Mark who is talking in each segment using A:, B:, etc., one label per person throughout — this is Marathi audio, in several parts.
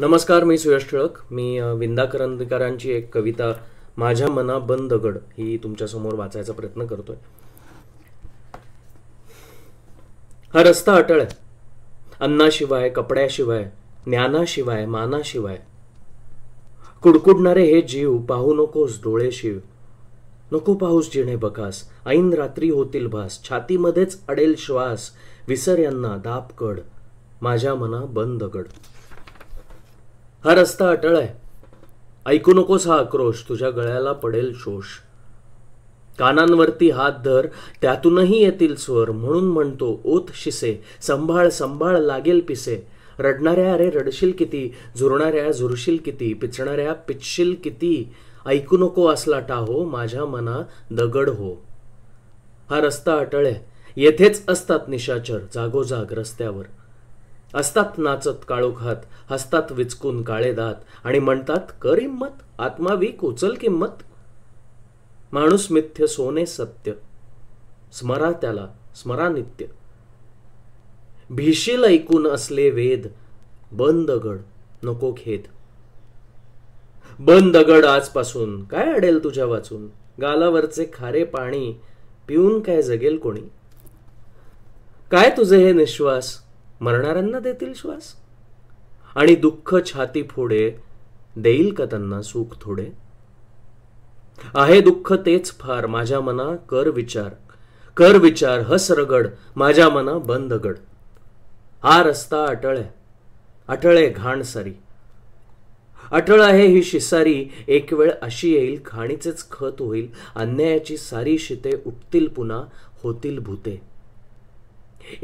A: नमस्कार मी सुयश टिळक मी विंदा करंदीकरांची एक कविता माझ्या मना बंद गड ही तुमच्यासमोर वाचायचा प्रयत्न करतोय हा रस्ता अटळ आहे अन्नाशिवाय कपड्याशिवाय ज्ञानाशिवाय मानाशिवाय कुडकुडणारे हे जीव पाहू नकोस डोळे शिव नको पाहूस जिणे बकास ऐन रात्री होतील भास छातीमध्येच अडेल श्वास विसर यांना दाप कड माझ्या मना बंद गड हा रस्ता अटळ आहे ऐकू नकोस हा आक्रोश तुझ्या गळ्याला पडेल शोष कानांवरती हात धर त्यातूनही येतील स्वर म्हणून म्हणतो ओत शिसे संभाळ संभाळ लागेल पिसे रडणाऱ्या अरे रडशील किती झुरणाऱ्या झुरशील किती पिचणाऱ्या पिचशील किती ऐकू नको असला टाहो माझ्या मना दगड हो हा रस्ता अटळ आहे येथेच असतात निशाचर जागोजाग रस्त्यावर असतात नाचत काळोखात हसतात विचकून काळे दात आणि म्हणतात कर हिंमत आत्मावी उचल किंमत माणूस मिथ्य सोने सत्य स्मरा त्याला स्मरा नित्य भीशील ऐकून असले वेद बंद नको खेद बंदगड आजपासून काय अडेल तुझ्या वाचून गालावरचे खारे पाणी पिऊन काय जगेल कोणी काय तुझे हे निश्वास मरणाऱ्यांना देतील श्वास आणि दुःख छाती फोडे देईल का त्यांना सुख थोडे आहे दुःख तेच फार माझ्या मना कर विचार कर विचार हस रगड माझ्या मना बंद गड हा रस्ता अटळ आहे अटळे घाण सारी अटळ आहे ही शिसारी एक वेळ अशी येईल खाणीचेच खत होईल अन्यायाची सारी शिते उठतील पुन्हा होतील भूते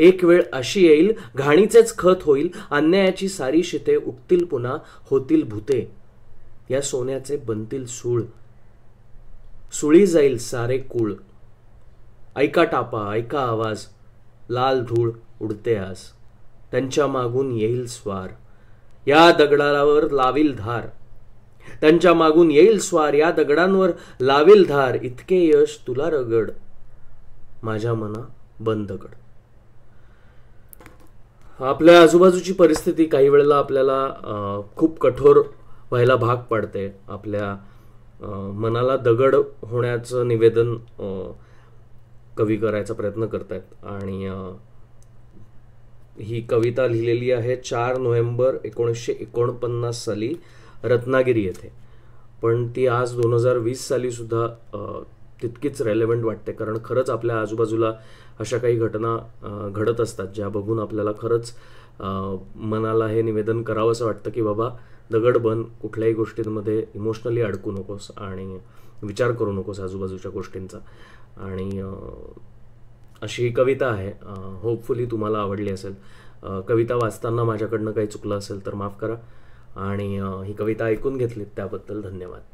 A: एक वेळ अशी येईल घाणीचेच खत होईल अन्यायाची सारी शिते उठतील पुन्हा होतील भूते या सोन्याचे बनतील सूळ सुळी जाईल सारे कुळ ऐका टापा ऐका आवाज लाल धूळ उडते आज त्यांच्या मागून येईल स्वार या दगडावर लावील धार त्यांच्या मागून येईल स्वार या दगडांवर लावील धार इतके यश तुला रगड माझ्या मना बंदगड आपल्या आजूबाजूची परिस्थिती काही वेळेला आपल्याला खूप कठोर व्हायला भाग पाडते आपल्या मनाला दगड होण्याचं निवेदन कवी करायचा प्रयत्न करत आहेत आणि ही कविता लिहिलेली आहे चार नोव्हेंबर एकोणीसशे एकोणपन्नास साली रत्नागिरी येथे पण ती आज दोन हजार वीस सुद्धा तितकीच रेलेवंट वाटते कारण खरंच आपल्या आजूबाजूला अशा काही घटना घडत असतात ज्या बघून आपल्याला खरंच मनाला हे निवेदन करावं असं वाटतं की बाबा दगड बन कुठल्याही गोष्टींमध्ये इमोशनली अडकू नकोस आणि विचार करू नकोस आजूबाजूच्या गोष्टींचा आणि अशी ही कविता आहे होपफुली तुम्हाला आवडली असेल कविता वाचताना माझ्याकडनं काही चुकलं असेल तर माफ करा आणि ही कविता ऐकून घेतली त्याबद्दल धन्यवाद